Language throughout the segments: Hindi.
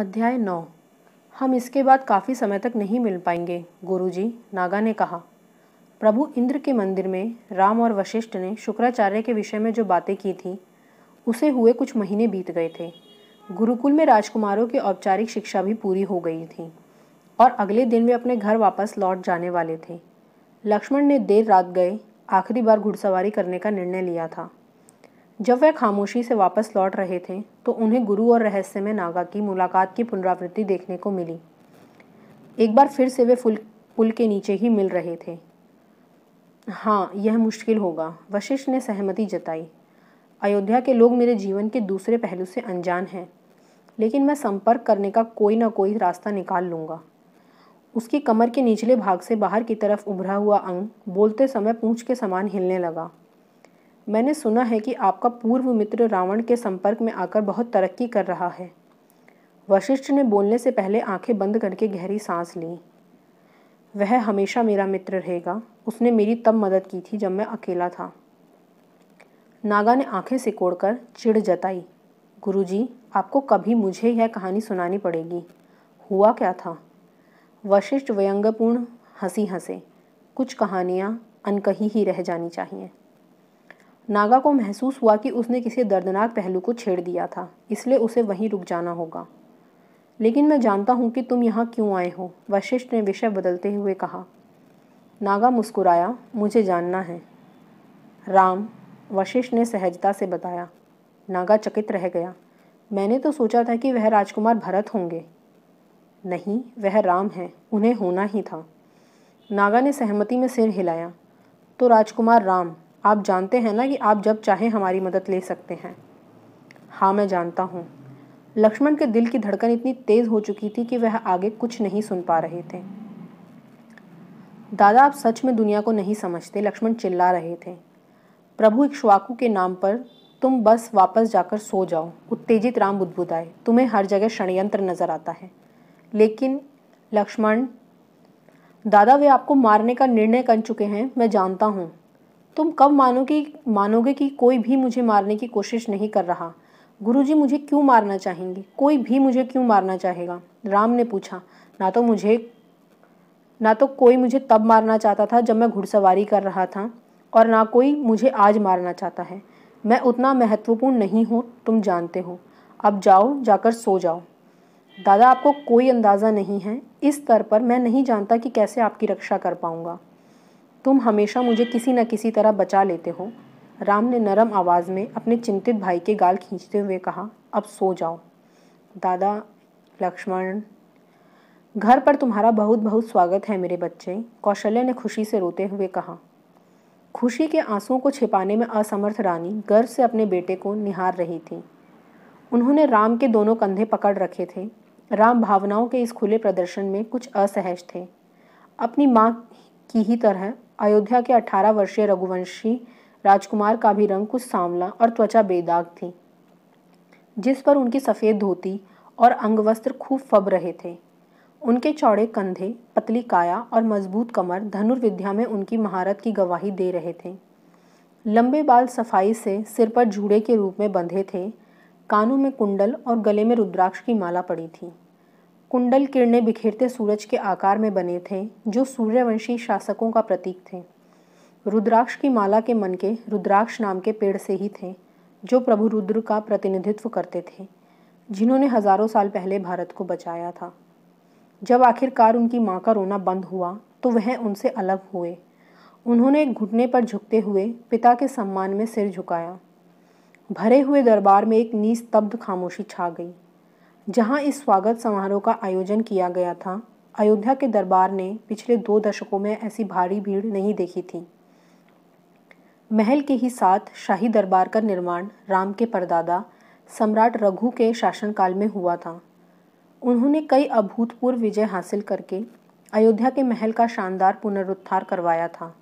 अध्याय नौ हम इसके बाद काफ़ी समय तक नहीं मिल पाएंगे गुरुजी नागा ने कहा प्रभु इंद्र के मंदिर में राम और वशिष्ठ ने शुक्राचार्य के विषय में जो बातें की थी उसे हुए कुछ महीने बीत गए थे गुरुकुल में राजकुमारों की औपचारिक शिक्षा भी पूरी हो गई थी और अगले दिन वे अपने घर वापस लौट जाने वाले थे लक्ष्मण ने देर रात गए आखिरी बार घुड़सवारी करने का निर्णय लिया था जब वह खामोशी से वापस लौट रहे थे तो उन्हें गुरु और रहस्यमय नागा की मुलाकात की पुनरावृत्ति देखने को मिली एक बार फिर से वे फुल पुल के नीचे ही मिल रहे थे हाँ यह मुश्किल होगा वशिष्ठ ने सहमति जताई अयोध्या के लोग मेरे जीवन के दूसरे पहलू से अनजान हैं लेकिन मैं संपर्क करने का कोई ना कोई रास्ता निकाल लूँगा उसकी कमर के निचले भाग से बाहर की तरफ उभरा हुआ अंग बोलते समय पूंछ के समान हिलने लगा मैंने सुना है कि आपका पूर्व मित्र रावण के संपर्क में आकर बहुत तरक्की कर रहा है वशिष्ठ ने बोलने से पहले आंखें बंद करके गहरी सांस ली वह हमेशा मेरा मित्र रहेगा उसने मेरी तब मदद की थी जब मैं अकेला था नागा ने आंखें सिकोड़कर चिढ़ जताई गुरुजी, आपको कभी मुझे यह कहानी सुनानी पड़ेगी हुआ क्या था वशिष्ठ व्यंगपूर्ण हंसी हंसे कुछ कहानियाँ अनकही ही रह जानी चाहिए नागा को महसूस हुआ कि उसने किसी दर्दनाक पहलू को छेड़ दिया था इसलिए उसे वहीं रुक जाना होगा लेकिन मैं जानता हूँ कि तुम यहाँ क्यों आए हो वशिष्ठ ने विषय बदलते हुए कहा नागा मुस्कुराया मुझे जानना है राम वशिष्ठ ने सहजता से बताया नागा चकित रह गया मैंने तो सोचा था कि वह राजकुमार भरत होंगे नहीं वह राम है उन्हें होना ही था नागा ने सहमति में सिर हिलाया तो राजकुमार राम आप जानते हैं ना कि आप जब चाहे हमारी मदद ले सकते हैं हाँ मैं जानता हूँ लक्ष्मण के दिल की धड़कन इतनी तेज़ हो चुकी थी कि वह आगे कुछ नहीं सुन पा रहे थे दादा आप सच में दुनिया को नहीं समझते लक्ष्मण चिल्ला रहे थे प्रभु इक्श्वाकू के नाम पर तुम बस वापस जाकर सो जाओ उत्तेजित राम बुदबुदाए तुम्हें हर जगह षडयंत्र नज़र आता है लेकिन लक्ष्मण दादा वे आपको मारने का निर्णय कर चुके हैं मैं जानता हूँ तुम कब मानोगे मानोगे कि कोई भी मुझे मारने की कोशिश नहीं कर रहा गुरुजी मुझे क्यों मारना चाहेंगे कोई भी मुझे क्यों मारना चाहेगा राम ने पूछा ना तो मुझे ना तो कोई मुझे तब मारना चाहता था जब मैं घुड़सवारी कर रहा था और ना कोई मुझे आज मारना चाहता है मैं उतना महत्वपूर्ण नहीं हूँ तुम जानते हो अब जाओ जाकर सो जाओ दादा आपको कोई अंदाज़ा नहीं है इस स्तर पर मैं नहीं जानता कि कैसे आपकी रक्षा कर पाऊँगा तुम हमेशा मुझे किसी न किसी तरह बचा लेते हो राम ने नरम आवाज़ में अपने चिंतित भाई के गाल खींचते हुए कहा अब सो जाओ दादा लक्ष्मण घर पर तुम्हारा बहुत बहुत स्वागत है मेरे बच्चे कौशल्य ने खुशी से रोते हुए कहा खुशी के आंसुओं को छिपाने में असमर्थ रानी गर्व से अपने बेटे को निहार रही थी उन्होंने राम के दोनों कंधे पकड़ रखे थे राम भावनाओं के इस खुले प्रदर्शन में कुछ असहज थे अपनी माँ की ही तरह अयोध्या के 18 वर्षीय रघुवंशी राजकुमार का भी रंग कुछ सांवला और त्वचा बेदाग थी जिस पर उनकी सफ़ेद धोती और अंगवस्त्र खूब फब रहे थे उनके चौड़े कंधे पतली काया और मजबूत कमर धनुर्विद्या में उनकी महारत की गवाही दे रहे थे लंबे बाल सफाई से सिर पर जूड़े के रूप में बंधे थे कानों में कुंडल और गले में रुद्राक्ष की माला पड़ी थी कुंडल किरणें बिखेरते सूरज के आकार में बने थे जो सूर्यवंशी शासकों का प्रतीक थे रुद्राक्ष की माला के मन के रुद्राक्ष नाम के पेड़ से ही थे जो प्रभु रुद्र का प्रतिनिधित्व करते थे जिन्होंने हजारों साल पहले भारत को बचाया था जब आखिरकार उनकी माँ का रोना बंद हुआ तो वह उनसे अलग हुए उन्होंने घुटने पर झुकते हुए पिता के सम्मान में सिर झुकाया भरे हुए दरबार में एक नीस्तब्ध खामोशी छा गई जहां इस स्वागत समारोह का आयोजन किया गया था अयोध्या के दरबार ने पिछले दो दशकों में ऐसी भारी भीड़ नहीं देखी थी महल के ही साथ शाही दरबार का निर्माण राम के परदादा सम्राट रघु के शासनकाल में हुआ था उन्होंने कई अभूतपूर्व विजय हासिल करके अयोध्या के महल का शानदार पुनरुत्थार करवाया था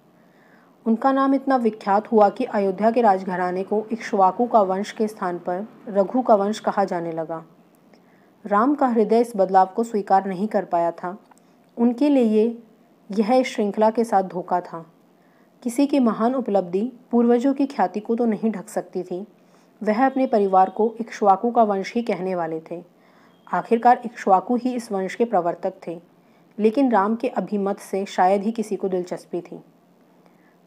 उनका नाम इतना विख्यात हुआ कि अयोध्या के राजघराने को इक्ष्वाकु का वंश के स्थान पर रघु का वंश कहा जाने लगा राम का हृदय इस बदलाव को स्वीकार नहीं कर पाया था उनके लिए यह इस श्रृंखला के साथ धोखा था किसी की महान उपलब्धि पूर्वजों की ख्याति को तो नहीं ढक सकती थी वह अपने परिवार को इक्श्वाकु का वंश ही कहने वाले थे आखिरकार इक्श्वाकु ही इस वंश के प्रवर्तक थे लेकिन राम के अभिमत से शायद ही किसी को दिलचस्पी थी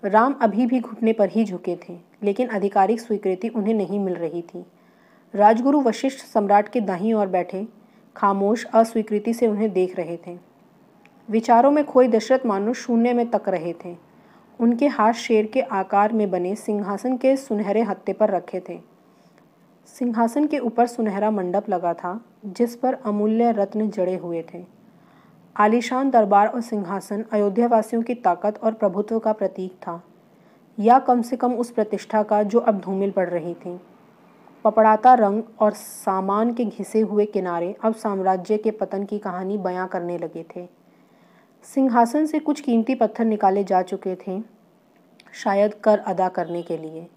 राम अभी भी घुटने पर ही झुके थे लेकिन आधिकारिक स्वीकृति उन्हें नहीं मिल रही थी राजगुरु वशिष्ठ सम्राट के दाहिनी ओर बैठे खामोश अस्वीकृति से उन्हें देख रहे थे विचारों में खोई दशरथ मानो शून्य में तक रहे थे उनके हाथ शेर के आकार में बने सिंहासन के सुनहरे हत्ते पर रखे थे सिंहासन के ऊपर सुनहरा मंडप लगा था जिस पर अमूल्य रत्न जड़े हुए थे आलिशान दरबार और सिंहासन अयोध्यावासियों की ताकत और प्रभुत्व का प्रतीक था या कम से कम उस प्रतिष्ठा का जो अब धूमिल पड़ रही थी पपड़ाता रंग और सामान के घिसे हुए किनारे अब साम्राज्य के पतन की कहानी बयां करने लगे थे सिंहासन से कुछ कीमती पत्थर निकाले जा चुके थे शायद कर अदा करने के लिए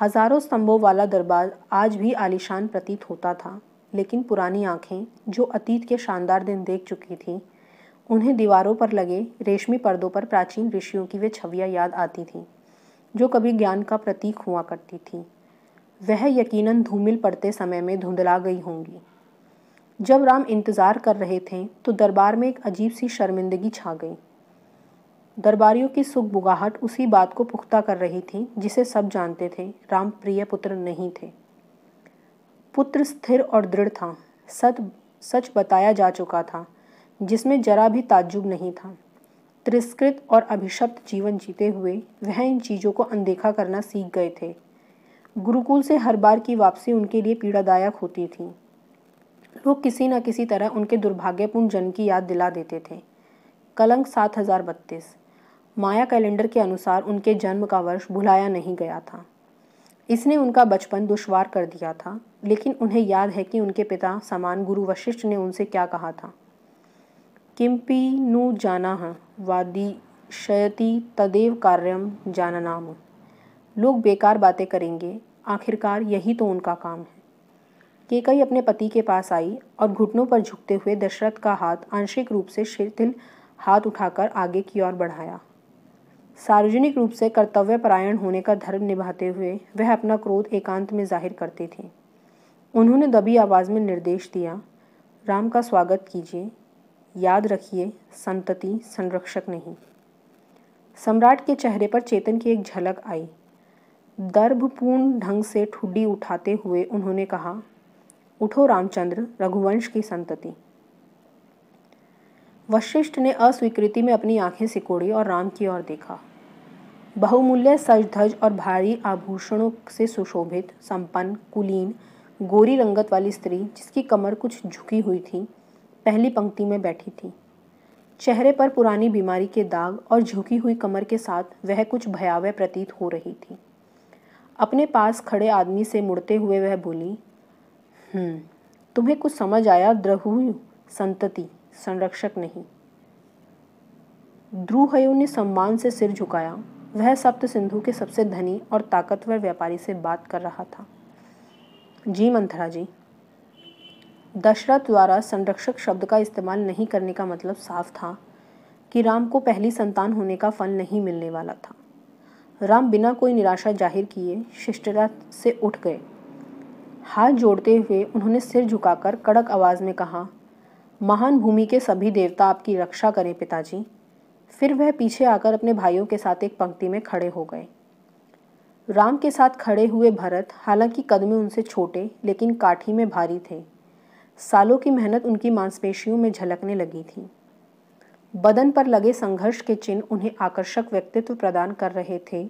हजारों स्तंभों वाला दरबार आज भी आलिशान प्रतीत होता था लेकिन पुरानी आंखें जो अतीत के शानदार दिन देख चुकी थीं उन्हें दीवारों पर लगे रेशमी पर्दों पर प्राचीन ऋषियों की वे छवियाँ याद आती थीं जो कभी ज्ञान का प्रतीक हुआ करती थीं वह यकीनन धूमिल पड़ते समय में धुंधला गई होंगी जब राम इंतज़ार कर रहे थे तो दरबार में एक अजीब सी शर्मिंदगी छा गई दरबारियों की सुख बुगाहट उसी बात को पुख्ता कर रही थी जिसे सब जानते थे राम प्रिय पुत्र नहीं थे पुत्र स्थिर और दृढ़ था सत सच बताया जा चुका था जिसमें जरा भी ताज्जुब नहीं था तिरस्कृत और अभिशप्त जीवन जीते हुए वह इन चीज़ों को अनदेखा करना सीख गए थे गुरुकुल से हर बार की वापसी उनके लिए पीड़ादायक होती थी लोग किसी न किसी तरह उनके दुर्भाग्यपूर्ण जन्म की याद दिला देते थे कलंक सात हज़ार बत्तीस माया कैलेंडर के अनुसार उनके जन्म का वर्ष भुलाया नहीं गया था इसने उनका बचपन दुशवार कर दिया था लेकिन उन्हें याद है कि उनके पिता समान गुरु वशिष्ठ ने उनसे क्या कहा था किम्पी नु जाना है वादी शयति तदेव कार्यम नाम लोग बेकार बातें करेंगे आखिरकार यही तो उनका काम है केकई अपने पति के पास आई और घुटनों पर झुकते हुए दशरथ का हाथ आंशिक रूप से शिथिल हाथ उठाकर आगे की ओर बढ़ाया सार्वजनिक रूप से कर्तव्यपरायण होने का धर्म निभाते हुए वह अपना क्रोध एकांत में जाहिर करते थे उन्होंने दबी आवाज़ में निर्देश दिया राम का स्वागत कीजिए याद रखिए संतति संरक्षक नहीं सम्राट के चेहरे पर चेतन की एक झलक आई दर्भपूर्ण ढंग से ठुड्डी उठाते हुए उन्होंने कहा उठो रामचंद्र रघुवंश की संतति वशिष्ठ ने अस्वीकृति में अपनी आंखें सिकोड़ी और राम की ओर देखा बहुमूल्य सज और भारी आभूषणों से सुशोभित संपन्न कुलीन गोरी रंगत वाली स्त्री जिसकी कमर कुछ झुकी हुई थी पहली पंक्ति में बैठी थी चेहरे पर पुरानी बीमारी के दाग और झुकी हुई कमर के साथ वह कुछ भयावह प्रतीत हो रही थी अपने पास खड़े आदमी से मुड़ते हुए वह बोली हम्म तुम्हें कुछ समझ आया द्रहु संतति संरक्षक नहीं द्रुहयु ने सम्मान से सिर झुकाया वह सप्त सिंधु के सबसे धनी और ताकतवर व्यापारी से बात कर रहा था जी मंथरा जी दशरथ द्वारा संरक्षक शब्द का इस्तेमाल नहीं करने का मतलब साफ था कि राम को पहली संतान होने का फल नहीं मिलने वाला था राम बिना कोई निराशा जाहिर किए शिष्टता से उठ गए हाथ जोड़ते हुए उन्होंने सिर झुकाकर कड़क आवाज़ में कहा महान भूमि के सभी देवता आपकी रक्षा करें पिताजी फिर वह पीछे आकर अपने भाइयों के साथ एक पंक्ति में खड़े हो गए राम के साथ खड़े हुए भरत हालांकि कद उनसे छोटे लेकिन काठी में भारी थे सालों की मेहनत उनकी मांसपेशियों में झलकने लगी थी बदन पर लगे संघर्ष के चिन्ह उन्हें आकर्षक व्यक्तित्व प्रदान कर रहे थे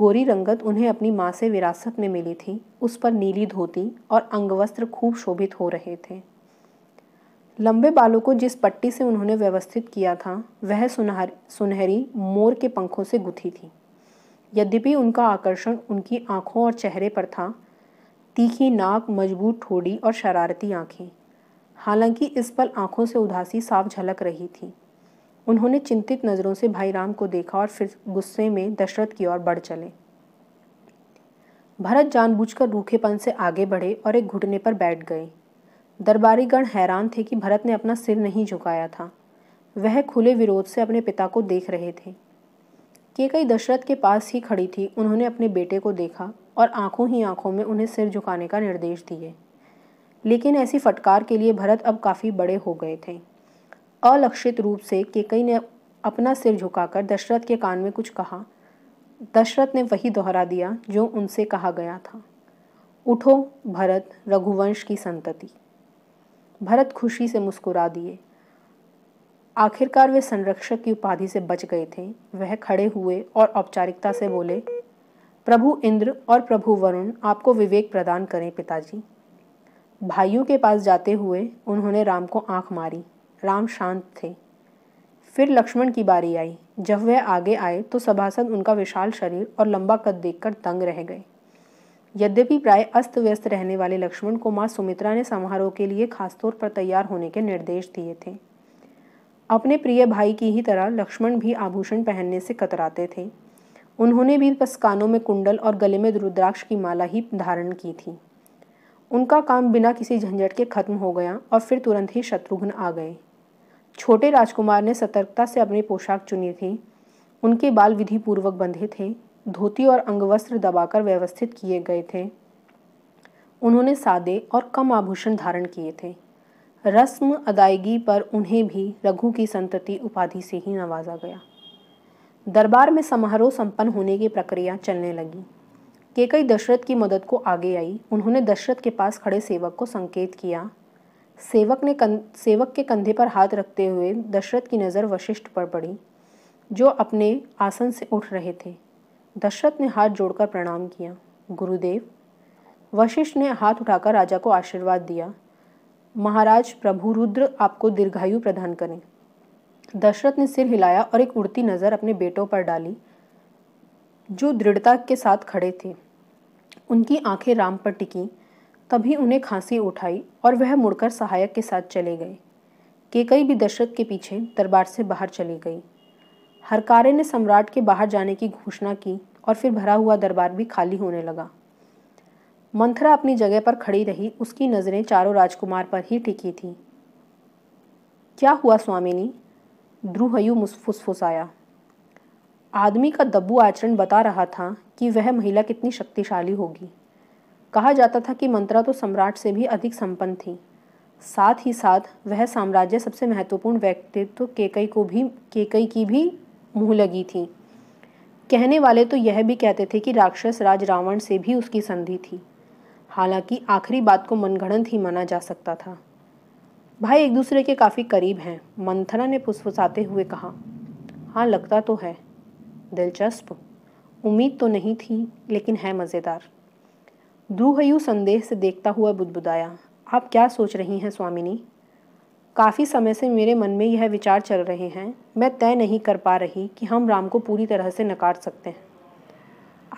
गोरी रंगत उन्हें अपनी माँ से विरासत में मिली थी उस पर नीली धोती और अंगवस्त्र खूब शोभित हो रहे थे लंबे बालों को जिस पट्टी से उन्होंने व्यवस्थित किया था वह सुनहर सुनहरी मोर के पंखों से गुथी थी यद्यपि उनका आकर्षण उनकी आँखों और चेहरे पर था तीखी नाक मजबूत ठोड़ी और शरारती आँखें हालांकि इस पल आँखों से उदासी साफ झलक रही थी उन्होंने चिंतित नज़रों से भाई राम को देखा और फिर गुस्से में दशरथ की ओर बढ़ चले भरत जानबूझकर रूखेपन से आगे बढ़े और एक घुटने पर बैठ गए दरबारीगण हैरान थे कि भरत ने अपना सिर नहीं झुकाया था वह खुले विरोध से अपने पिता को देख रहे थे केकई दशरथ के पास ही खड़ी थी उन्होंने अपने बेटे को देखा और आंखों ही आंखों में उन्हें सिर झुकाने का निर्देश दिए लेकिन ऐसी फटकार के लिए भरत अब काफ़ी बड़े हो गए थे अलक्षित रूप से केकई ने अपना सिर झुकाकर दशरथ के कान में कुछ कहा दशरथ ने वही दोहरा दिया जो उनसे कहा गया था उठो भरत रघुवंश की संतति भरत खुशी से मुस्कुरा दिए आखिरकार वे संरक्षक की उपाधि से बच गए थे वह खड़े हुए और औपचारिकता से बोले प्रभु इंद्र और प्रभु वरुण आपको विवेक प्रदान करें पिताजी भाइयों के पास जाते हुए उन्होंने राम को आंख मारी राम शांत थे फिर लक्ष्मण की बारी आई जब वह आगे आए तो सभासद उनका विशाल शरीर और लंबा कद देखकर दंग रह गए यद्यपि प्राय अस्त व्यस्त रहने वाले लक्ष्मण को माँ सुमित्रा ने समारोह के लिए खासतौर पर तैयार होने के निर्देश दिए थे अपने प्रिय भाई की ही तरह लक्ष्मण भी आभूषण पहनने से कतराते थे उन्होंने भी बस कानों में कुंडल और गले में रुद्राक्ष की माला ही धारण की थी उनका काम बिना किसी झंझट के खत्म हो गया और फिर तुरंत ही शत्रुघ्न आ गए छोटे राजकुमार ने सतर्कता से अपनी पोशाक चुनी थी उनके बाल विधि पूर्वक बंधे थे धोती और अंगवस्त्र दबाकर व्यवस्थित किए गए थे उन्होंने सादे और कम आभूषण धारण किए थे रस्म अदायगी पर उन्हें भी रघु की संतति उपाधि से ही नवाजा गया दरबार में समारोह संपन्न होने की प्रक्रिया चलने लगी केकई दशरथ की मदद को आगे आई उन्होंने दशरथ के पास खड़े सेवक को संकेत किया सेवक ने कं सेवक के कंधे पर हाथ रखते हुए दशरथ की नज़र वशिष्ठ पर पड़ी जो अपने आसन से उठ रहे थे दशरथ ने हाथ जोड़कर प्रणाम किया गुरुदेव वशिष्ठ ने हाथ उठाकर राजा को आशीर्वाद दिया महाराज प्रभु रुद्र आपको दीर्घायु प्रदान करें दशरथ ने सिर हिलाया और एक उड़ती नज़र अपने बेटों पर डाली जो दृढ़ता के साथ खड़े थे उनकी आंखें राम पर टिकीं तभी उन्हें खांसी उठाई और वह मुड़कर सहायक के साथ चले गए केकई भी दशरथ के पीछे दरबार से बाहर चली गई हरकारे ने सम्राट के बाहर जाने की घोषणा की और फिर भरा हुआ दरबार भी खाली होने लगा मंथरा अपनी जगह पर खड़ी रही उसकी नज़रें चारों राजकुमार पर ही टिकी थी क्या हुआ स्वामिनी ध्रुहयु फुसफुसाया आदमी का दब्बू आचरण बता रहा था कि वह महिला कितनी शक्तिशाली होगी कहा जाता था कि मंत्रा तो सम्राट से भी अधिक संपन्न थी साथ ही साथ वह साम्राज्य सबसे महत्वपूर्ण व्यक्तित्व केकई को भी केकई की भी मुँह लगी थी कहने वाले तो यह भी कहते थे कि राक्षस राज रावण से भी उसकी संधि थी हालांकि आखिरी बात को मनगणन ही माना जा सकता था भाई एक दूसरे के काफ़ी करीब हैं मंथरा ने फुसफुसाते हुए कहा हाँ लगता तो है दिलचस्प उम्मीद तो नहीं थी लेकिन है मज़ेदार भ्रूहयु संदेह से देखता हुआ बुदबुदाया आप क्या सोच रही हैं स्वामिनी काफ़ी समय से मेरे मन में यह विचार चल रहे हैं मैं तय नहीं कर पा रही कि हम राम को पूरी तरह से नकार सकते हैं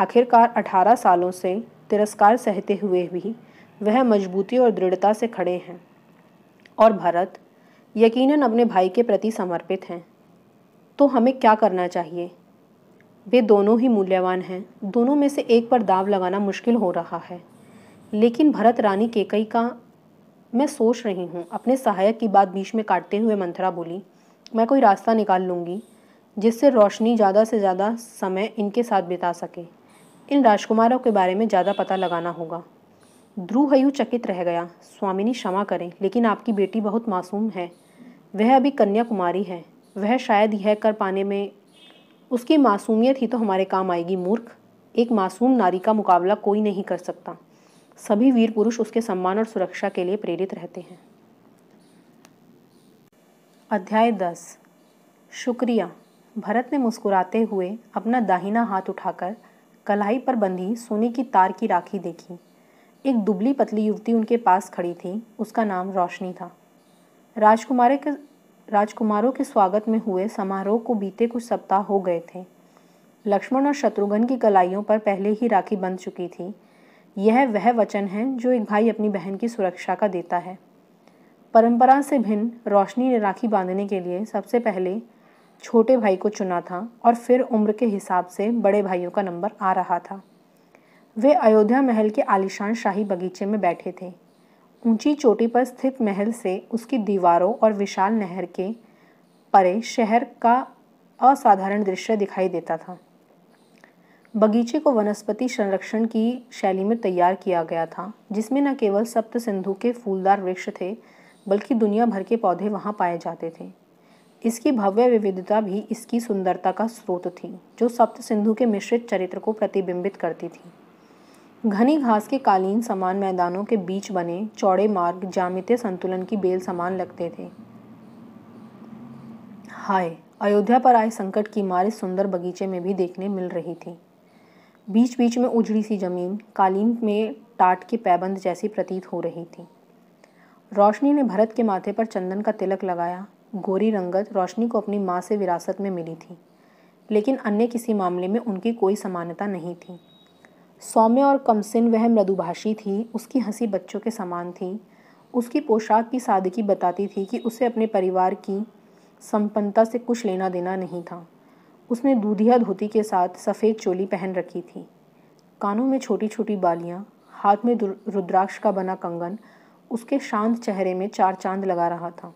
आखिरकार अठारह सालों से तिरस्कार सहते हुए भी वह मजबूती और दृढ़ता से खड़े हैं और भरत यकीनन अपने भाई के प्रति समर्पित हैं तो हमें क्या करना चाहिए वे दोनों ही मूल्यवान हैं दोनों में से एक पर दाव लगाना मुश्किल हो रहा है लेकिन भरत रानी केकई का मैं सोच रही हूँ अपने सहायक की बात बीच में काटते हुए मंथरा बोली मैं कोई रास्ता निकाल लूँगी जिससे रोशनी ज़्यादा से ज़्यादा समय इनके साथ बिता सके इन राजकुमारों के बारे में ज़्यादा पता लगाना होगा ध्रुहयु चकित रह गया स्वामिनी क्षमा करें लेकिन आपकी बेटी बहुत मासूम है वह अभी कन्याकुमारी है वह शायद यह कर पाने में उसकी मासूमियत ही तो हमारे काम आएगी मूर्ख एक मासूम नारी का मुकाबला कोई नहीं कर सकता सभी वीर पुरुष उसके सम्मान और सुरक्षा के लिए प्रेरित रहते हैं अध्याय दस शुक्रिया भरत ने मुस्कुराते हुए अपना दाहिना हाथ उठाकर कलाई पर बंधी सोने की तार की राखी देखी एक दुबली पतली युवती उनके पास खड़ी थी उसका नाम रोशनी था राजकुमारी के राजकुमारों के स्वागत में हुए समारोह को बीते कुछ सप्ताह हो गए थे लक्ष्मण और शत्रुघ्न की कलाइयों पर पहले ही राखी बंध चुकी थी यह वह वचन है जो एक भाई अपनी बहन की सुरक्षा का देता है परंपरा से भिन्न रोशनी ने राखी बांधने के लिए सबसे पहले छोटे भाई को चुना था और फिर उम्र के हिसाब से बड़े भाइयों का नंबर आ रहा था वे अयोध्या महल के आलिशान शाही बगीचे में बैठे थे ऊंची चोटी पर स्थित महल से उसकी दीवारों और विशाल नहर के परे शहर का असाधारण दृश्य दिखाई देता था बगीचे को वनस्पति संरक्षण की शैली में तैयार किया गया था जिसमें न केवल सप्त सिंधु के फूलदार वृक्ष थे बल्कि दुनिया भर के पौधे वहाँ पाए जाते थे इसकी भव्य विविधता भी इसकी सुंदरता का स्रोत थी जो सप्त सिंधु के मिश्रित चरित्र को प्रतिबिंबित करती थी घनी घास के कालीन समान मैदानों के बीच बने चौड़े मार्ग जामित संतुलन की बेल समान लगते थे हाय अयोध्या पर आए संकट की मारे सुंदर बगीचे में भी देखने मिल रही थी बीच बीच में उजड़ी सी जमीन कालीन में टाट के पैबंद जैसी प्रतीत हो रही थी रोशनी ने भरत के माथे पर चंदन का तिलक लगाया गोरी रंगत रोशनी को अपनी माँ से विरासत में मिली थी लेकिन अन्य किसी मामले में उनकी कोई समानता नहीं थी सौम्य और कमसिन वह मृदुभाषी थी उसकी हंसी बच्चों के समान थी उसकी पोशाक की सादगी बताती थी कि उसे अपने परिवार की संपन्नता से कुछ लेना देना नहीं था उसने दूधिया धोती के साथ सफ़ेद चोली पहन रखी थी कानों में छोटी छोटी बालियाँ हाथ में रुद्राक्ष का बना कंगन उसके शांत चेहरे में चार चांद लगा रहा था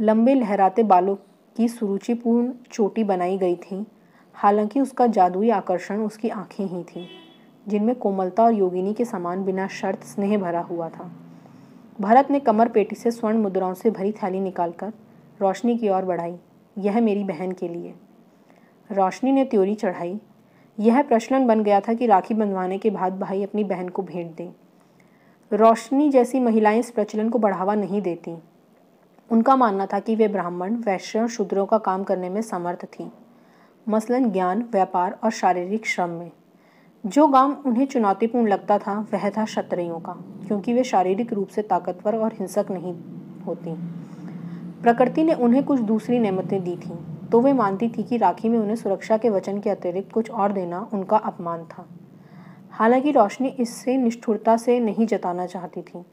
लंबे लहराते बालों की सुरुचिपूर्ण चोटी बनाई गई थी हालांकि उसका जादुई आकर्षण उसकी आँखें ही थीं जिनमें कोमलता और योगिनी के समान बिना शर्त स्नेह भरा हुआ था भरत ने कमर पेटी से स्वर्ण मुद्राओं से भरी थाली निकालकर रोशनी की ओर बढ़ाई यह मेरी बहन के लिए रोशनी ने त्योरी चढ़ाई यह प्रचलन बन गया था कि राखी बंधवाने के बाद भाई अपनी बहन को भेंट दें रोशनी जैसी महिलाएं इस प्रचलन को बढ़ावा नहीं देती उनका मानना था कि वे ब्राह्मण वैश्य और शूद्रों का काम करने में समर्थ थीं मसलन ज्ञान व्यापार और शारीरिक श्रम में जो काम उन्हें चुनौतीपूर्ण लगता था वह था क्षत्रियों का क्योंकि वे शारीरिक रूप से ताकतवर और हिंसक नहीं होती प्रकृति ने उन्हें कुछ दूसरी नेमतें दी थीं तो वे मानती थी कि राखी में उन्हें सुरक्षा के वचन के अतिरिक्त कुछ और देना उनका अपमान था हालांकि रोशनी इससे निष्ठुरता से नहीं जताना चाहती थी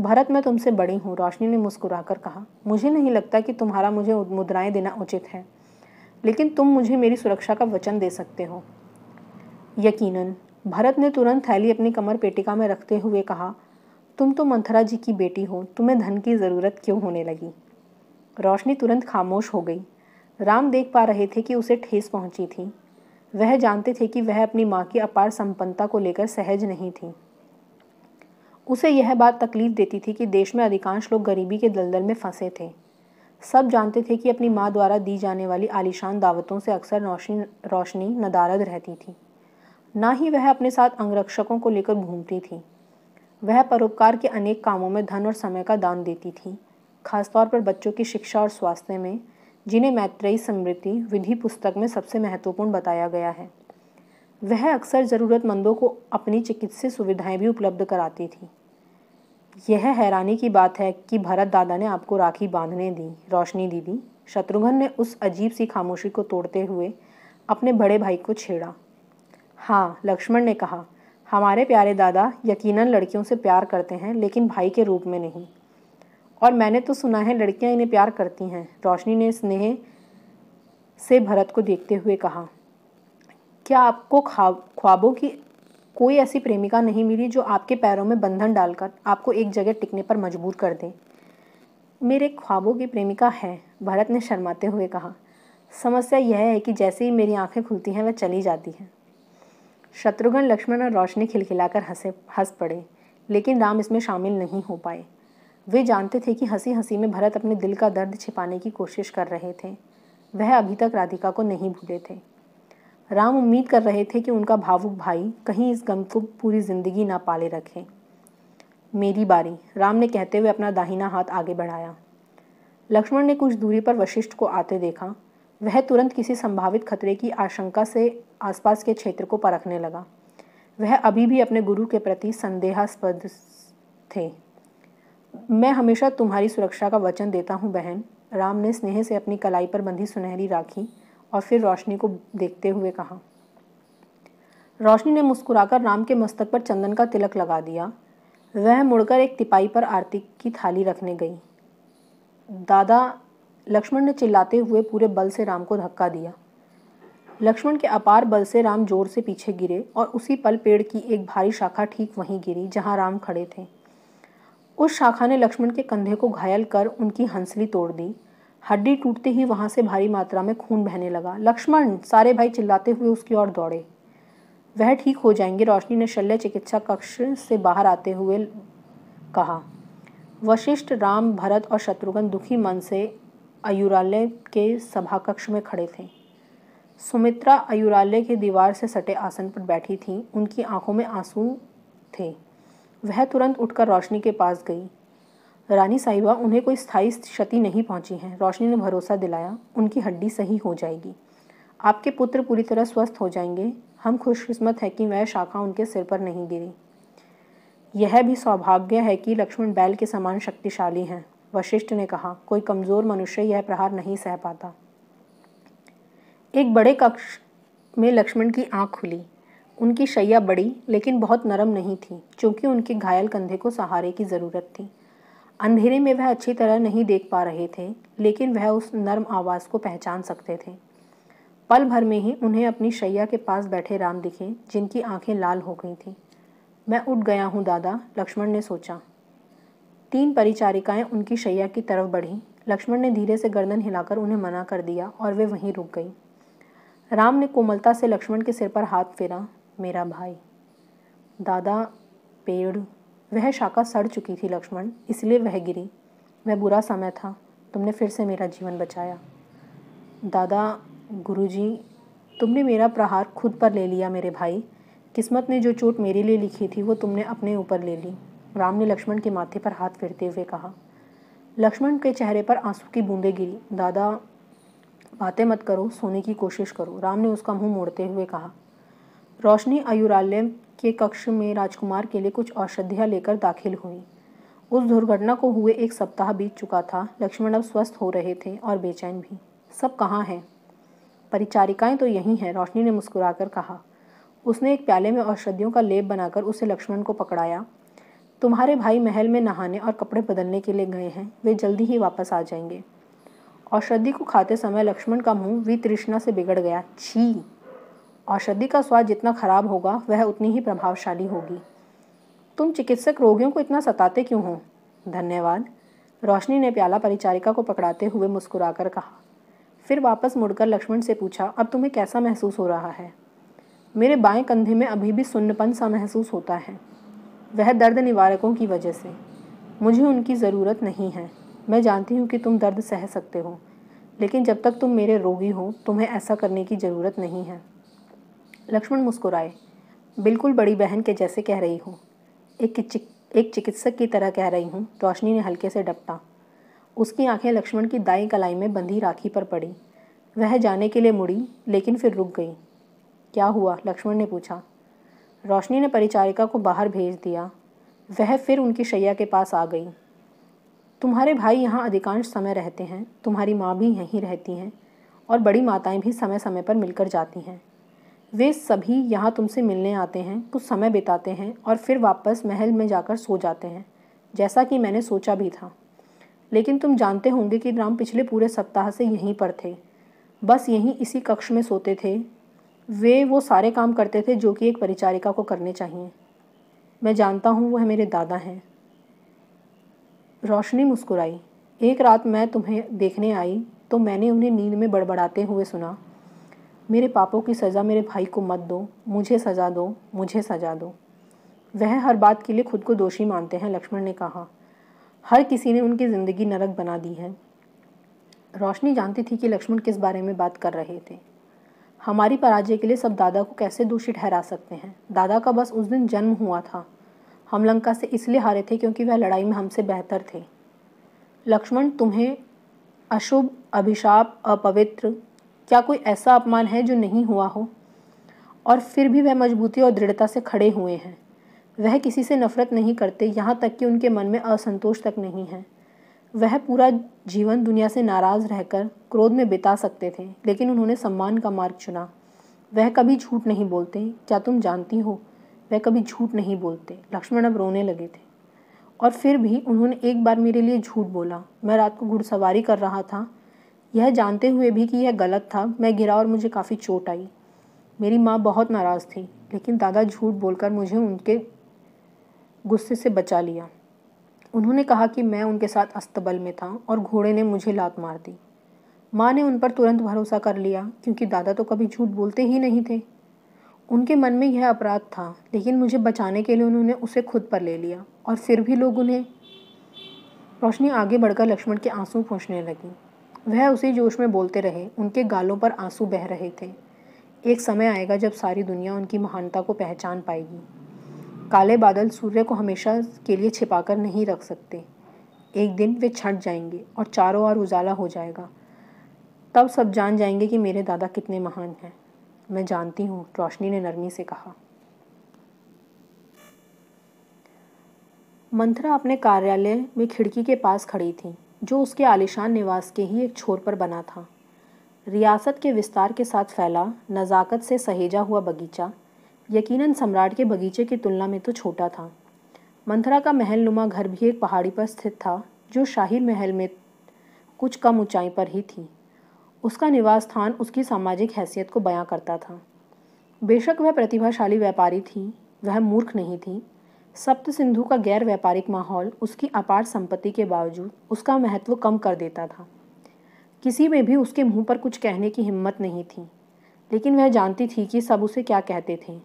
भरत मैं तुमसे बड़ी हूँ रोशनी ने मुस्कुराकर कहा मुझे नहीं लगता कि तुम्हारा मुझे मुद्राएं देना उचित है लेकिन तुम मुझे मेरी सुरक्षा का वचन दे सकते हो यकीनन भरत ने तुरंत थैली अपनी कमर पेटिका में रखते हुए कहा तुम तो मंथरा जी की बेटी हो तुम्हें धन की ज़रूरत क्यों होने लगी रोशनी तुरंत खामोश हो गई राम देख पा रहे थे कि उसे ठेस पहुंची थी वह जानते थे कि वह अपनी माँ की अपार संपन्नता को लेकर सहज नहीं थी उसे यह बात तकलीफ देती थी कि देश में अधिकांश लोग गरीबी के दलदल में फंसे थे सब जानते थे कि अपनी माँ द्वारा दी जाने वाली आलिशान दावतों से अक्सर रोशनी रोशनी नदारद रहती थी ना ही वह अपने साथ अंगरक्षकों को लेकर घूमती थी वह परोपकार के अनेक कामों में धन और समय का दान देती थी खासतौर पर बच्चों की शिक्षा और स्वास्थ्य में जिन्हें मैत्रेयी स्मृति विधि पुस्तक में सबसे महत्वपूर्ण बताया गया है वह अक्सर ज़रूरतमंदों को अपनी चिकित्सीय सुविधाएं भी उपलब्ध कराती थी यह हैरानी की बात है कि भरत दादा ने आपको राखी बांधने दी रोशनी दी शत्रुघ्न ने उस अजीब सी खामोशी को तोड़ते हुए अपने बड़े भाई को छेड़ा हाँ लक्ष्मण ने कहा हमारे प्यारे दादा यकीनन लड़कियों से प्यार करते हैं लेकिन भाई के रूप में नहीं और मैंने तो सुना है लड़कियां इन्हें प्यार करती हैं रोशनी ने स्नेह से भरत को देखते हुए कहा क्या आपको ख्वाब ख्वाबों की कोई ऐसी प्रेमिका नहीं मिली जो आपके पैरों में बंधन डालकर आपको एक जगह टिकने पर मजबूर कर दे मेरे ख्वाबों की प्रेमिका है भरत ने शर्माते हुए कहा समस्या यह है कि जैसे ही मेरी आंखें खुलती हैं वह चली जाती हैं शत्रुघ्न लक्ष्मण और रोशनी खिलखिलाकर हंसे हंस पड़े लेकिन राम इसमें शामिल नहीं हो पाए वे जानते थे कि हंसी हंसी में भरत अपने दिल का दर्द छिपाने की कोशिश कर रहे थे वह अभी तक राधिका को नहीं भूले थे राम उम्मीद कर रहे थे कि उनका भावुक भाई कहीं इस गम को पूरी ज़िंदगी ना पाले रखे मेरी बारी राम ने कहते हुए अपना दाहिना हाथ आगे बढ़ाया लक्ष्मण ने कुछ दूरी पर वशिष्ठ को आते देखा वह तुरंत किसी संभावित खतरे की आशंका से आसपास के क्षेत्र को परखने लगा वह अभी भी अपने गुरु के प्रति संदेहास्पद थे मैं हमेशा तुम्हारी सुरक्षा का वचन देता हूँ बहन राम ने स्नेह से अपनी कलाई पर बंधी सुनहरी राखी और फिर रोशनी को देखते हुए कहा रोशनी ने मुस्कुराकर राम के मस्तक पर चंदन का तिलक लगा दिया वह मुड़कर एक तिपाई पर आरती की थाली रखने गई दादा लक्ष्मण ने चिल्लाते हुए पूरे बल से राम को धक्का दिया लक्ष्मण के अपार बल से राम जोर से पीछे गिरे और उसी पल पेड़ की एक भारी शाखा ठीक वहीं गिरी जहां राम खड़े थे उस शाखा ने लक्ष्मण के कंधे को घायल कर उनकी हंसली तोड़ दी हड्डी टूटते ही वहां से भारी मात्रा में खून बहने लगा लक्ष्मण सारे भाई चिल्लाते हुए उसकी ओर दौड़े वह ठीक हो जाएंगे रोशनी ने शल्य चिकित्सा कक्ष से बाहर आते हुए कहा वशिष्ठ राम भरत और शत्रुघ्न दुखी मन से आयुरालय के सभाकक्ष में खड़े थे सुमित्रा आयुरालय के दीवार से सटे आसन पर बैठी थी उनकी आंखों में आंसू थे वह तुरंत उठकर रोशनी के पास गई रानी साहिबा उन्हें कोई स्थायी क्षति नहीं पहुंची है रोशनी ने भरोसा दिलाया उनकी हड्डी सही हो जाएगी आपके पुत्र पूरी तरह स्वस्थ हो जाएंगे हम खुशकिस्मत है कि वह शाखा उनके सिर पर नहीं गिरी यह भी सौभाग्य है कि लक्ष्मण बैल के समान शक्तिशाली हैं वशिष्ठ ने कहा कोई कमज़ोर मनुष्य यह प्रहार नहीं सह पाता एक बड़े कक्ष में लक्ष्मण की आंख खुली उनकी शैया बड़ी लेकिन बहुत नरम नहीं थी क्योंकि उनके घायल कंधे को सहारे की ज़रूरत थी अंधेरे में वह अच्छी तरह नहीं देख पा रहे थे लेकिन वह उस नर्म आवाज़ को पहचान सकते थे पल भर में ही उन्हें अपनी शैया के पास बैठे राम दिखे जिनकी आंखें लाल हो गई थी मैं उठ गया हूँ दादा लक्ष्मण ने सोचा तीन परिचारिकाएं उनकी शैया की तरफ बढ़ीं लक्ष्मण ने धीरे से गर्दन हिलाकर उन्हें मना कर दिया और वे वहीं रुक गईं राम ने कोमलता से लक्ष्मण के सिर पर हाथ फेरा मेरा भाई दादा पेड़ वह शाखा सड़ चुकी थी लक्ष्मण इसलिए वह गिरी वह बुरा समय था तुमने फिर से मेरा जीवन बचाया दादा गुरुजी तुमने मेरा प्रहार खुद पर ले लिया मेरे भाई किस्मत ने जो चोट मेरे लिए लिखी थी वो तुमने अपने ऊपर ले ली राम ने लक्ष्मण के माथे पर हाथ फेरते हुए कहा लक्ष्मण के चेहरे पर आंसू की बूंदें गिरी दादा बातें मत करो सोने की कोशिश करो राम ने उसका मुंह मोड़ते हुए कहा रोशनी आयुरालय के कक्ष में राजकुमार के लिए कुछ औषधियाँ लेकर दाखिल हुई उस दुर्घटना को हुए एक सप्ताह बीत चुका था लक्ष्मण अब स्वस्थ हो रहे थे और बेचैन भी सब कहाँ हैं परिचारिकाएं तो यहीं हैं रोशनी ने मुस्कुराकर कहा उसने एक प्याले में औषधियों का लेप बनाकर उसे लक्ष्मण को पकड़ाया तुम्हारे भाई महल में नहाने और कपड़े बदलने के लिए गए हैं वे जल्दी ही वापस आ जाएंगे औषधि को खाते समय लक्ष्मण का मुंह वितृष्णा से बिगड़ गया छी औषधि का स्वाद जितना खराब होगा वह उतनी ही प्रभावशाली होगी तुम चिकित्सक रोगियों को इतना सताते क्यों हो धन्यवाद रोशनी ने प्याला परिचारिका को पकड़ाते हुए मुस्कुराकर कहा फिर वापस मुड़कर लक्ष्मण से पूछा अब तुम्हें कैसा महसूस हो रहा है मेरे बाएं कंधे में अभी भी सुन्नपन सा महसूस होता है वह दर्द निवारकों की वजह से मुझे उनकी ज़रूरत नहीं है मैं जानती हूँ कि तुम दर्द सह सकते हो लेकिन जब तक तुम मेरे रोगी हो तुम्हें ऐसा करने की ज़रूरत नहीं है लक्ष्मण मुस्कुराए बिल्कुल बड़ी बहन के जैसे कह रही हूँ एक चिक एक चिकित्सक की तरह कह रही हूँ रोशनी ने हल्के से डपटा उसकी आंखें लक्ष्मण की दाई कलाई में बंधी राखी पर पड़ी वह जाने के लिए मुड़ी लेकिन फिर रुक गई क्या हुआ लक्ष्मण ने पूछा रोशनी ने परिचारिका को बाहर भेज दिया वह फिर उनकी शैया के पास आ गई तुम्हारे भाई यहाँ अधिकांश समय रहते हैं तुम्हारी माँ भी यहीं रहती हैं और बड़ी माताएं भी समय समय पर मिलकर जाती हैं वे सभी यहाँ तुमसे मिलने आते हैं कुछ समय बिताते हैं और फिर वापस महल में जाकर सो जाते हैं जैसा कि मैंने सोचा भी था लेकिन तुम जानते होंगे कि राम पिछले पूरे सप्ताह से यहीं पर थे बस यहीं इसी कक्ष में सोते थे वे वो सारे काम करते थे जो कि एक परिचारिका को करने चाहिए मैं जानता हूँ वह मेरे दादा हैं रोशनी मुस्कुराई एक रात मैं तुम्हें देखने आई तो मैंने उन्हें नींद में बड़बड़ाते हुए सुना मेरे पापों की सज़ा मेरे भाई को मत दो मुझे सज़ा दो मुझे सज़ा दो वह हर बात के लिए खुद को दोषी मानते हैं लक्ष्मण ने कहा हर किसी ने उनकी ज़िंदगी नरक बना दी है रोशनी जानती थी कि लक्ष्मण किस बारे में बात कर रहे थे हमारी पराजय के लिए सब दादा को कैसे दोषी ठहरा सकते हैं दादा का बस उस दिन जन्म हुआ था हम लंका से इसलिए हारे थे क्योंकि वह लड़ाई में हमसे बेहतर थे लक्ष्मण तुम्हें अशुभ अभिशाप अपवित्र क्या कोई ऐसा अपमान है जो नहीं हुआ हो और फिर भी वह मजबूती और दृढ़ता से खड़े हुए हैं वह किसी से नफरत नहीं करते यहाँ तक कि उनके मन में असंतोष तक नहीं है वह पूरा जीवन दुनिया से नाराज़ रहकर क्रोध में बिता सकते थे लेकिन उन्होंने सम्मान का मार्ग चुना वह कभी झूठ नहीं बोलते क्या तुम जानती हो वह कभी झूठ नहीं बोलते लक्ष्मण अब रोने लगे थे और फिर भी उन्होंने एक बार मेरे लिए झूठ बोला मैं रात को घुड़सवारी कर रहा था यह जानते हुए भी कि यह गलत था मैं गिरा और मुझे काफ़ी चोट आई मेरी माँ बहुत नाराज़ थी लेकिन दादा झूठ बोलकर मुझे उनके गुस्से से बचा लिया उन्होंने कहा कि मैं उनके साथ अस्तबल में था और घोड़े ने मुझे लात मार दी माँ ने उन पर तुरंत भरोसा कर लिया क्योंकि दादा तो कभी झूठ बोलते ही नहीं थे उनके मन में यह अपराध था लेकिन मुझे बचाने के लिए उन्होंने उसे खुद पर ले लिया और फिर भी लोग उन्हें रोशनी आगे बढ़कर लक्ष्मण के आंसू पहुँचने लगी वह उसी जोश में बोलते रहे उनके गालों पर आंसू बह रहे थे एक समय आएगा जब सारी दुनिया उनकी महानता को पहचान पाएगी काले बादल सूर्य को हमेशा के लिए छिपाकर नहीं रख सकते एक दिन वे छट जाएंगे और चारों ओर उजाला हो जाएगा तब सब जान जाएंगे कि मेरे दादा कितने महान हैं मैं जानती हूँ रोशनी ने नरमी से कहा मंथरा अपने कार्यालय में खिड़की के पास खड़ी थी जो उसके आलिशान निवास के ही एक छोर पर बना था रियासत के विस्तार के साथ फैला नज़ाकत से सहेजा हुआ बगीचा यकीनन सम्राट के बगीचे की तुलना में तो छोटा था मंथरा का महल नुमा घर भी एक पहाड़ी पर स्थित था जो शाही महल में कुछ कम ऊंचाई पर ही थी उसका निवास स्थान उसकी सामाजिक हैसियत को बयां करता था बेशक वह प्रतिभाशाली व्यापारी थी वह मूर्ख नहीं थी सप्त सिंधु का गैर व्यापारिक माहौल उसकी अपार संपत्ति के बावजूद उसका महत्व कम कर देता था किसी में भी उसके मुंह पर कुछ कहने की हिम्मत नहीं थी लेकिन वह जानती थी कि सब उसे क्या कहते थे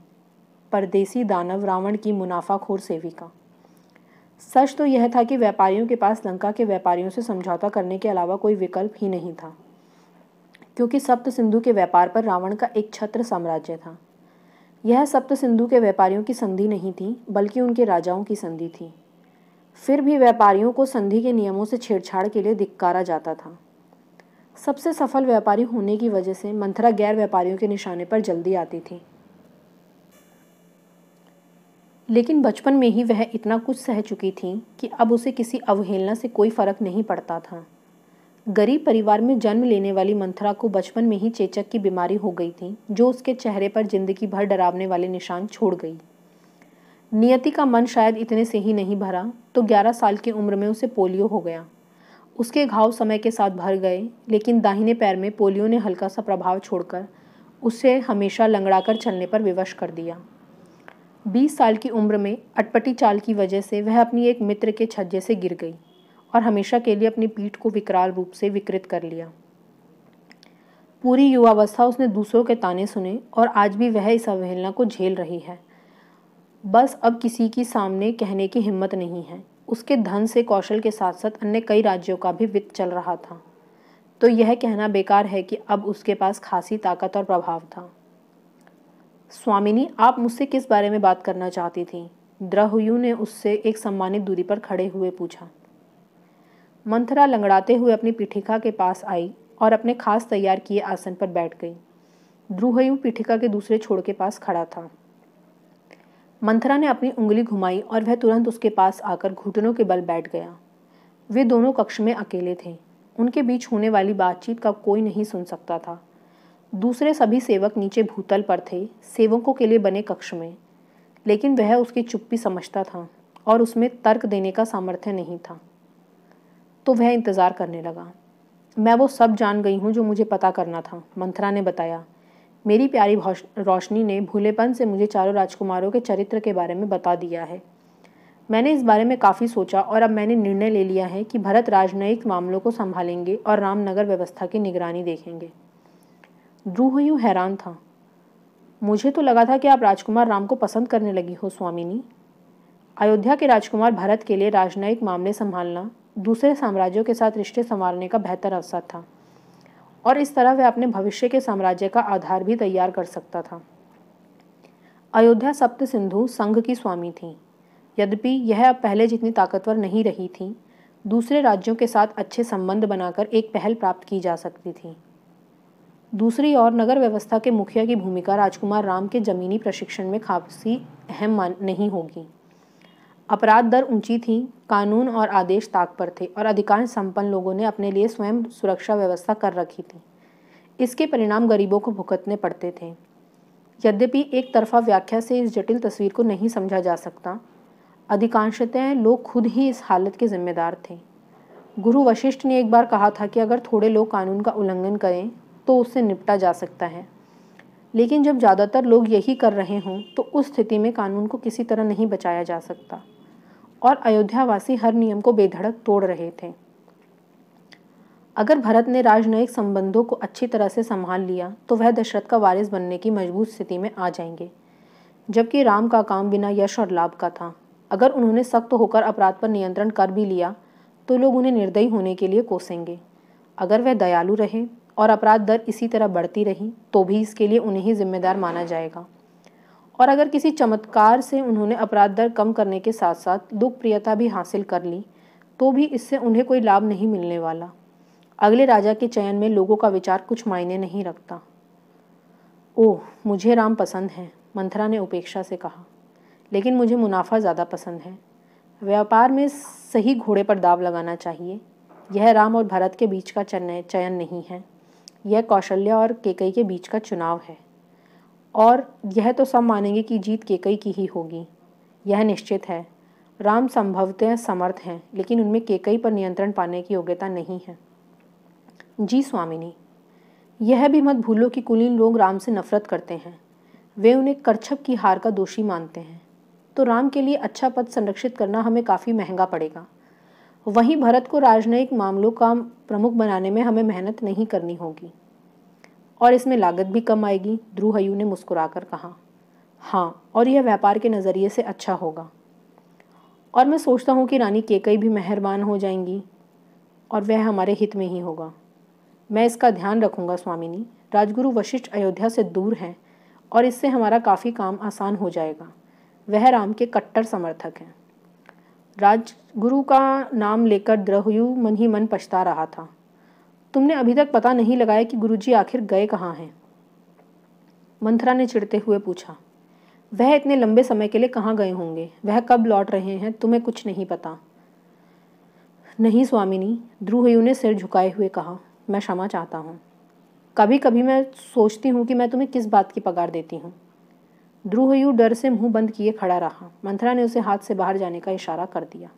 परदेसी दानव रावण की मुनाफाखोर सेविका सच तो यह था कि व्यापारियों के पास लंका के व्यापारियों से समझौता करने के अलावा कोई विकल्प ही नहीं था क्योंकि सप्त सिंधु के व्यापार पर रावण का एक छत्र साम्राज्य था यह सप्त सिंधु के व्यापारियों की संधि नहीं थी बल्कि उनके राजाओं की संधि थी फिर भी व्यापारियों को संधि के नियमों से छेड़छाड़ के लिए धिक्कारा जाता था सबसे सफल व्यापारी होने की वजह से मंथरा गैर व्यापारियों के निशाने पर जल्दी आती थी लेकिन बचपन में ही वह इतना कुछ सह चुकी थी कि अब उसे किसी अवहेलना से कोई फ़र्क नहीं पड़ता था गरीब परिवार में जन्म लेने वाली मंथरा को बचपन में ही चेचक की बीमारी हो गई थी जो उसके चेहरे पर जिंदगी भर डरावने वाले निशान छोड़ गई नियति का मन शायद इतने से ही नहीं भरा तो 11 साल की उम्र में उसे पोलियो हो गया उसके घाव समय के साथ भर गए लेकिन दाहिने पैर में पोलियो ने हल्का सा प्रभाव छोड़कर उसे हमेशा लंगड़ाकर चलने पर विवश कर दिया बीस साल की उम्र में अटपटी चाल की वजह से वह अपनी एक मित्र के छज्जे से गिर गई और हमेशा के लिए अपनी पीठ को विकराल रूप से विकृत कर लिया पूरी युवावस्था उसने दूसरों के ताने सुने और आज भी वह इस अवहेलना को झेल रही है बस अब किसी की सामने कहने की हिम्मत नहीं है उसके धन से कौशल के साथ साथ अन्य कई राज्यों का भी वित्त चल रहा था तो यह कहना बेकार है कि अब उसके पास खासी ताकत और प्रभाव था स्वामिनी आप मुझसे किस बारे में बात करना चाहती थी द्रहयु ने उससे एक सम्मानित दूरी पर खड़े हुए पूछा मंथरा लंगड़ाते हुए अपनी पीठिका के पास आई और अपने खास तैयार किए आसन पर बैठ गई द्रुहयु पीठिका के दूसरे छोड़ के पास खड़ा था मंथरा ने अपनी उंगली घुमाई और वह तुरंत उसके पास आकर घुटनों के बल बैठ गया वे दोनों कक्ष में अकेले थे उनके बीच होने वाली बातचीत का कोई नहीं सुन सकता था दूसरे सभी सेवक नीचे भूतल पर थे सेवकों के लिए बने कक्ष में लेकिन वह उसकी चुप्पी समझता था और उसमें तर्क देने का सामर्थ्य नहीं था तो वह इंतज़ार करने लगा मैं वो सब जान गई हूँ जो मुझे पता करना था मंथरा ने बताया मेरी प्यारी रोशनी ने भूलेपन से मुझे चारों राजकुमारों के चरित्र के बारे में बता दिया है मैंने इस बारे में काफ़ी सोचा और अब मैंने निर्णय ले लिया है कि भरत राजनयिक मामलों को संभालेंगे और रामनगर व्यवस्था की निगरानी देखेंगे ध्रुव हैरान था मुझे तो लगा था कि आप राजकुमार राम को पसंद करने लगी हो स्वामिनी अयोध्या के राजकुमार भारत के लिए राजनयिक मामले संभालना दूसरे साम्राज्यों के साथ रिश्ते संभालने का बेहतर अवसर था और इस तरह वह अपने भविष्य के साम्राज्य का आधार भी तैयार कर सकता था अयोध्या सप्त सिंधु संघ की स्वामी थी यद्यपि यह अब पहले जितनी ताकतवर नहीं रही थी दूसरे राज्यों के साथ अच्छे संबंध बनाकर एक पहल प्राप्त की जा सकती थी दूसरी ओर नगर व्यवस्था के मुखिया की भूमिका राजकुमार राम के जमीनी प्रशिक्षण में खासी अहम नहीं होगी अपराध दर ऊंची थी कानून और आदेश ताक पर थे और अधिकांश संपन्न लोगों ने अपने लिए स्वयं सुरक्षा व्यवस्था कर रखी थी इसके परिणाम गरीबों को भुगतने पड़ते थे यद्यपि एक तरफा व्याख्या से इस जटिल तस्वीर को नहीं समझा जा सकता अधिकांशतः लोग खुद ही इस हालत के जिम्मेदार थे गुरु वशिष्ठ ने एक बार कहा था कि अगर थोड़े लोग कानून का उल्लंघन करें तो उससे निपटा जा सकता है लेकिन जब ज़्यादातर लोग यही कर रहे हों तो उस स्थिति में कानून को किसी तरह नहीं बचाया जा सकता और अयोध्यावासी हर नियम को बेधड़क तोड़ रहे थे अगर भरत ने राजनयिक संबंधों को अच्छी तरह से संभाल लिया तो वह दशरथ का वारिस बनने की मजबूत स्थिति में आ जाएंगे जबकि राम का काम बिना यश और लाभ का था अगर उन्होंने सख्त होकर अपराध पर नियंत्रण कर भी लिया तो लोग उन्हें निर्दयी होने के लिए कोसेंगे अगर वह दयालु रहे और अपराध दर इसी तरह बढ़ती रही तो भी इसके लिए उन्हें ही जिम्मेदार माना जाएगा और अगर किसी चमत्कार से उन्होंने अपराध दर कम करने के साथ साथ लोकप्रियता प्रियता भी हासिल कर ली तो भी इससे उन्हें कोई लाभ नहीं मिलने वाला अगले राजा के चयन में लोगों का विचार कुछ मायने नहीं रखता ओह मुझे राम पसंद है मंथरा ने उपेक्षा से कहा लेकिन मुझे मुनाफा ज़्यादा पसंद है व्यापार में सही घोड़े पर दाव लगाना चाहिए यह राम और भरत के बीच का चयन नहीं है यह कौशल्या और केकई के बीच का चुनाव है और यह तो सब मानेंगे कि जीत केकई की ही होगी यह निश्चित है राम संभवतः समर्थ हैं लेकिन उनमें केकई पर नियंत्रण पाने की योग्यता नहीं है जी स्वामिनी यह भी मत भूलो कि कुलीन लोग राम से नफरत करते हैं वे उन्हें करछप की हार का दोषी मानते हैं तो राम के लिए अच्छा पद संरक्षित करना हमें काफ़ी महंगा पड़ेगा वहीं भारत को राजनयिक मामलों का प्रमुख बनाने में हमें मेहनत नहीं करनी होगी और इसमें लागत भी कम आएगी ध्रुव हयू ने मुस्कुराकर कहा हाँ और यह व्यापार के नज़रिए से अच्छा होगा और मैं सोचता हूँ कि रानी केकई भी मेहरबान हो जाएंगी और वह हमारे हित में ही होगा मैं इसका ध्यान रखूँगा स्वामिनी राजगुरु वशिष्ठ अयोध्या से दूर हैं और इससे हमारा काफ़ी काम आसान हो जाएगा वह राम के कट्टर समर्थक हैं राज गुरु का नाम लेकर द्रहयु मन ही मन पछता रहा था तुमने अभी तक पता नहीं लगाया कि गुरुजी आखिर गए कहाँ हैं मंथरा ने चिढ़ते हुए पूछा वह इतने लंबे समय के लिए कहाँ गए होंगे वह कब लौट रहे हैं तुम्हें कुछ नहीं पता नहीं स्वामिनी द्रुहयु ने सिर झुकाए हुए कहा मैं क्षमा चाहता हूँ कभी कभी मैं सोचती हूँ कि मैं तुम्हें किस बात की पगार देती हूँ ध्रुवयू डर से मुंह बंद किए खड़ा रहा मंथरा ने उसे हाथ से बाहर जाने का इशारा कर दिया